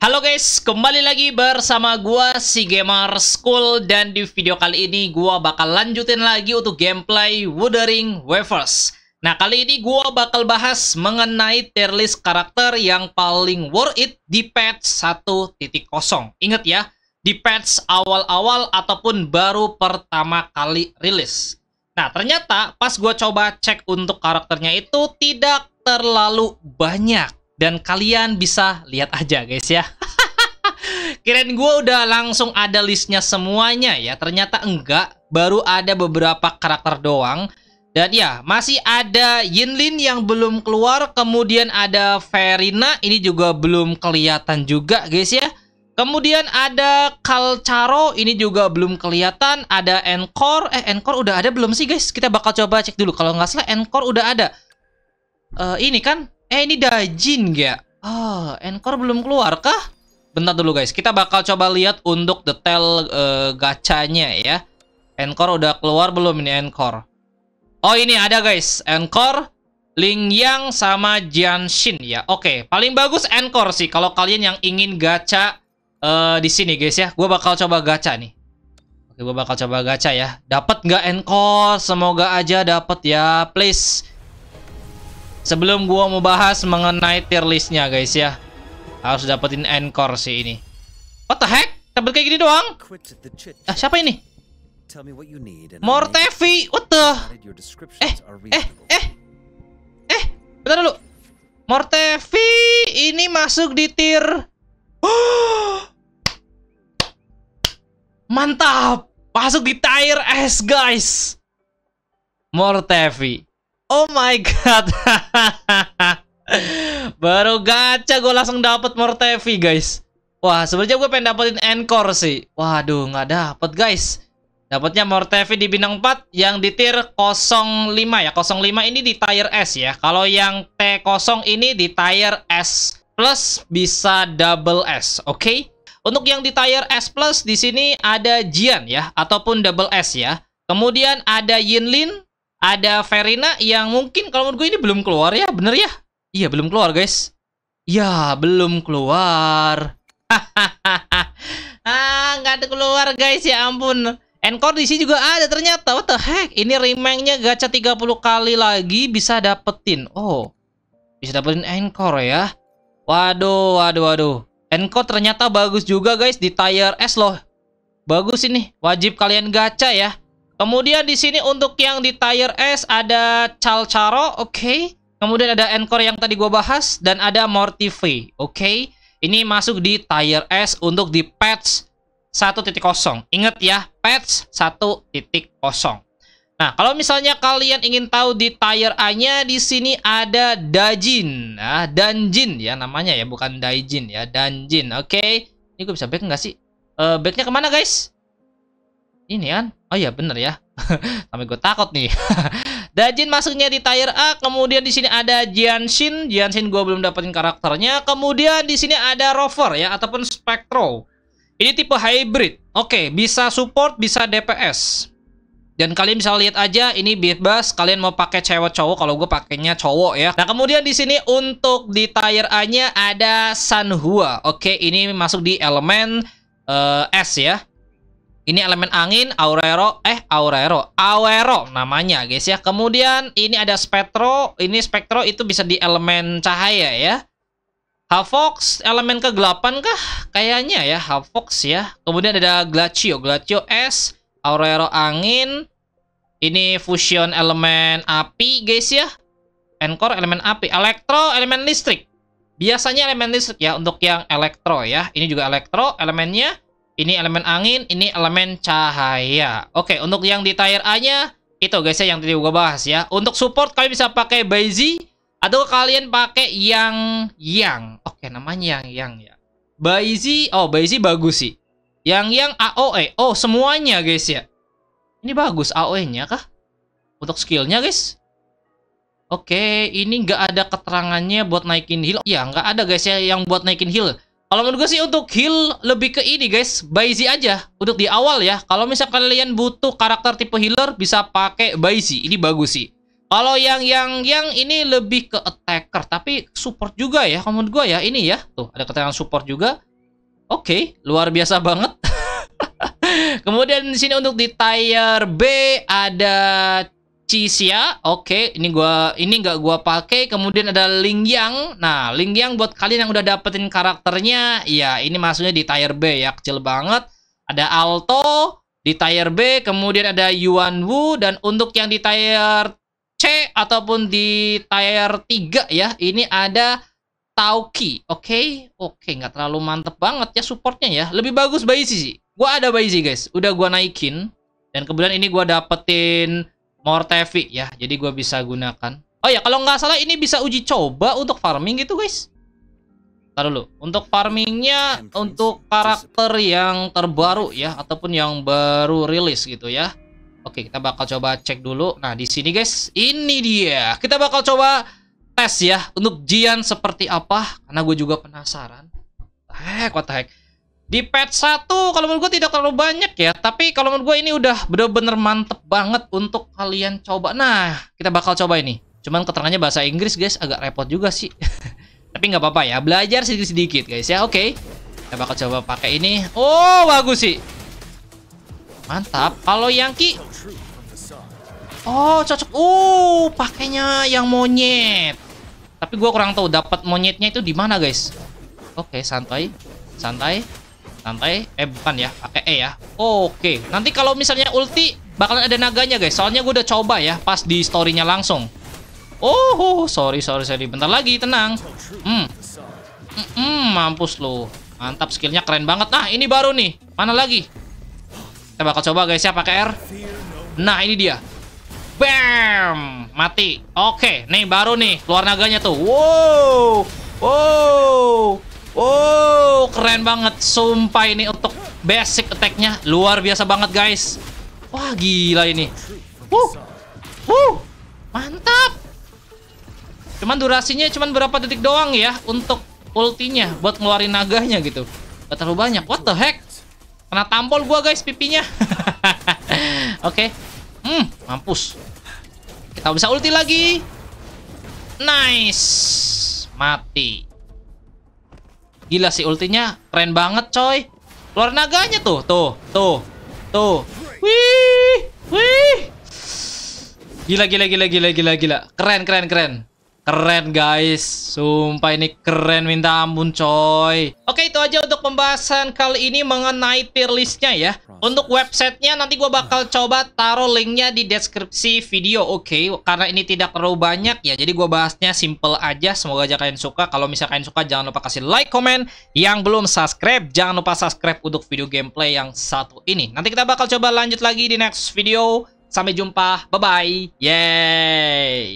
Halo guys, kembali lagi bersama gua si Gamer School dan di video kali ini gua bakal lanjutin lagi untuk gameplay Wuthering Wavers. Nah, kali ini gua bakal bahas mengenai tier list karakter yang paling worth it di patch 1.0. Ingat ya, di patch awal-awal ataupun baru pertama kali rilis. Nah, ternyata pas gua coba cek untuk karakternya itu tidak terlalu banyak dan kalian bisa lihat aja guys ya. Keren gue udah langsung ada listnya semuanya ya, ternyata enggak, baru ada beberapa karakter doang. Dan ya, masih ada Yinlin yang belum keluar, kemudian ada Verina, ini juga belum kelihatan juga guys ya. Kemudian ada Kalcaro, ini juga belum kelihatan, ada Encore, eh Encore udah ada belum sih guys? Kita bakal coba cek dulu, kalau nggak salah Encore udah ada. Uh, ini kan Eh ini Dajin gak? Ah, oh, Encore belum keluar kah? Bentar dulu guys, kita bakal coba lihat untuk detail uh, gacanya ya. Encore udah keluar belum ini Encore? Oh ini ada guys, Encore, Ling Yang sama Shin ya. Oke, okay. paling bagus Encore sih kalau kalian yang ingin gacha uh, di sini guys ya. Gue bakal coba gacha nih. Oke, gue bakal coba gacha ya. Dapat nggak Encore? Semoga aja dapat ya, please. Sebelum gua mau bahas mengenai tier listnya guys ya. Harus dapetin encore sih ini. What the heck? dapet kayak gini doang? Ah, siapa ini? Mortevi, what the? Eh, eh, eh. Eh, bentar dulu. Mortevi ini masuk di tier Mantap. Masuk di tier S, guys. Mortevi. Oh my god. Baru gacha gue langsung dapet Mortevi guys. Wah sebenernya gue pengen dapetin Encore sih. Waduh gak dapet guys. Dapetnya Mortevi di bintang 4 yang di tier 05 ya. 05 ini di tier S ya. Kalau yang T0 ini di tier S plus bisa double S. Oke. Okay? Untuk yang di tier S plus di sini ada Jian ya ataupun double S ya. Kemudian ada Yinlin, ada Verina yang mungkin kalau menurut gue ini belum keluar ya, bener ya? Iya, belum keluar guys. Ya, belum keluar. Hahaha. ah, nggak ada keluar guys, ya ampun. Encore di sini juga ada ternyata. What the heck? Ini remake-nya gacha 30 kali lagi bisa dapetin. Oh, bisa dapetin encore ya. Waduh, waduh, waduh. Encore ternyata bagus juga guys di tier S loh. Bagus ini. Wajib kalian gacha ya. Kemudian di sini untuk yang di Tire S ada Calcaro, oke. Okay. Kemudian ada Encore yang tadi gue bahas dan ada Mortify, oke. Okay. Ini masuk di Tire S untuk di patch 1.0. Ingat ya, patch 1.0. Nah, kalau misalnya kalian ingin tahu di tire A-nya di sini ada Dajin. Nah, Danjin ya namanya ya, bukan Daijin ya, Danjin. Oke. Okay. Ini gue bisa back nggak sih? uh, backnya kemana guys? ini kan oh iya bener ya sampai gue takut nih Dajin masuknya di tier A, kemudian di sini ada Jianshin, Jianshin gue belum dapetin karakternya, kemudian di sini ada Rover ya ataupun Spectro. Ini tipe hybrid. Oke, bisa support, bisa DPS. Dan kalian bisa lihat aja ini bebas kalian mau pakai cewek cowok kalau gue pakainya cowok ya. Nah, kemudian di sini untuk di tier A-nya ada Sanhua. Oke, ini masuk di elemen uh, S ya. Ini elemen angin, aurero, eh aurero, aurero namanya guys ya. Kemudian ini ada spektro, ini spektro itu bisa di elemen cahaya ya. Havox, elemen kegelapan kah? Kayaknya ya, Havox ya. Kemudian ada Glacio, Glacio es, aurero angin. Ini fusion elemen api guys ya. Encore elemen api, elektro elemen listrik. Biasanya elemen listrik ya untuk yang elektro ya. Ini juga elektro elemennya ini elemen angin, ini elemen cahaya. Oke, untuk yang di tier A-nya itu guys ya yang tadi gue bahas ya. Untuk support kalian bisa pakai Baizi atau kalian pakai yang yang. Oke, namanya yang yang ya. Baizi, oh Baizi bagus sih. Yang yang AOE. Oh, semuanya guys ya. Ini bagus AOE-nya kah? Untuk skill-nya guys. Oke, ini nggak ada keterangannya buat naikin heal. Ya, nggak ada guys ya yang buat naikin heal. Kalau menurut gue sih untuk heal lebih ke ini guys, Baizi aja untuk di awal ya. Kalau misalkan kalian butuh karakter tipe healer bisa pakai Baizi, ini bagus sih. Kalau yang yang yang ini lebih ke attacker tapi support juga ya kalau menurut gue ya ini ya. Tuh ada keterangan support juga. Oke, okay, luar biasa banget. Kemudian di sini untuk di tier B ada Cisia, oke, okay, ini gua ini nggak gua pakai. Kemudian ada Ling Yang. Nah, Ling Yang buat kalian yang udah dapetin karakternya, ya ini masuknya di tier B ya, kecil banget. Ada Alto di tier B, kemudian ada Yuan Wu dan untuk yang di tier C ataupun di tier 3 ya, ini ada Tauki. Oke, okay? oke, okay, nggak terlalu mantep banget ya supportnya ya. Lebih bagus bayi sih. Gua ada bayi sih guys, udah gua naikin dan kemudian ini gua dapetin Mortevi ya. Jadi gue bisa gunakan. Oh ya, kalau nggak salah ini bisa uji coba untuk farming gitu guys. Ntar dulu. Untuk farmingnya untuk karakter yang terbaru ya ataupun yang baru rilis gitu ya. Oke, kita bakal coba cek dulu. Nah, di sini guys, ini dia. Kita bakal coba tes ya untuk Jian seperti apa karena gue juga penasaran. Heh, what the di patch 1 kalau menurut gue tidak terlalu banyak ya, tapi kalau menurut gue ini udah bener-bener mantep banget untuk kalian coba. Nah, kita bakal coba ini. Cuman keterangannya bahasa Inggris guys, agak repot juga sih. tapi nggak apa-apa ya, belajar sedikit-sedikit guys ya, oke. Okay. Kita bakal coba pakai ini. Oh, bagus sih. Mantap. Kalau Yangki. Oh, cocok. Uh, pakainya yang monyet. Tapi gue kurang tahu dapat monyetnya itu di mana guys. Oke, okay, santai. Santai. Santai. Eh, bukan ya. Pakai eh, E ya. Oke. Nanti kalau misalnya ulti, bakalan ada naganya, guys. Soalnya gue udah coba ya, pas di storynya langsung. Oh, sorry, sorry, sorry. Bentar lagi, tenang. Hmm. Hmm mampus lo. Mantap, skillnya keren banget. Nah, ini baru nih. Mana lagi? Kita bakal coba, guys, ya, pakai R. Nah, ini dia. Bam! Mati. Oke, nih baru nih. Keluar naganya tuh. Wow! Wow! Oh, keren banget. Sumpah ini untuk basic attack-nya. Luar biasa banget, guys. Wah, gila ini. Wuh. Wuh. Mantap. Cuman durasinya cuman berapa detik doang ya untuk ultinya buat ngeluarin naganya gitu. Gak terlalu banyak. What the heck? Kena tampol gua, guys, pipinya. Oke. Okay. Hmm, mampus. Kita bisa ulti lagi. Nice. Mati. Gila sih ultinya keren banget coy. Keluar naganya tuh, tuh, tuh, tuh. Wih, wih. Gila, gila, gila, gila, gila, gila. Keren, keren, keren. Keren guys, sumpah ini keren minta ampun coy Oke itu aja untuk pembahasan kali ini mengenai tier listnya ya Untuk websitenya nanti gue bakal coba taruh linknya di deskripsi video oke okay? Karena ini tidak terlalu banyak ya jadi gue bahasnya simple aja Semoga aja kalian suka, kalau misalnya kalian suka jangan lupa kasih like, comment Yang belum subscribe, jangan lupa subscribe untuk video gameplay yang satu ini Nanti kita bakal coba lanjut lagi di next video Sampai jumpa, bye-bye, yeay